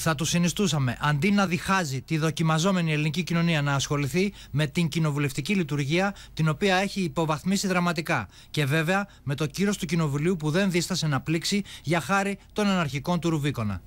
θα τους συνιστούσαμε αντί να διχάζει τη δοκιμαζόμενη ελληνική κοινωνία να ασχοληθεί με την κοινοβουλευτική λειτουργία την οποία έχει υποβαθμίσει δραματικά και βέβαια με το κύρος του Κοινοβουλίου που δεν δίστασε να πλήξει για χάρη των αναρχικών του Ρουβίκονα.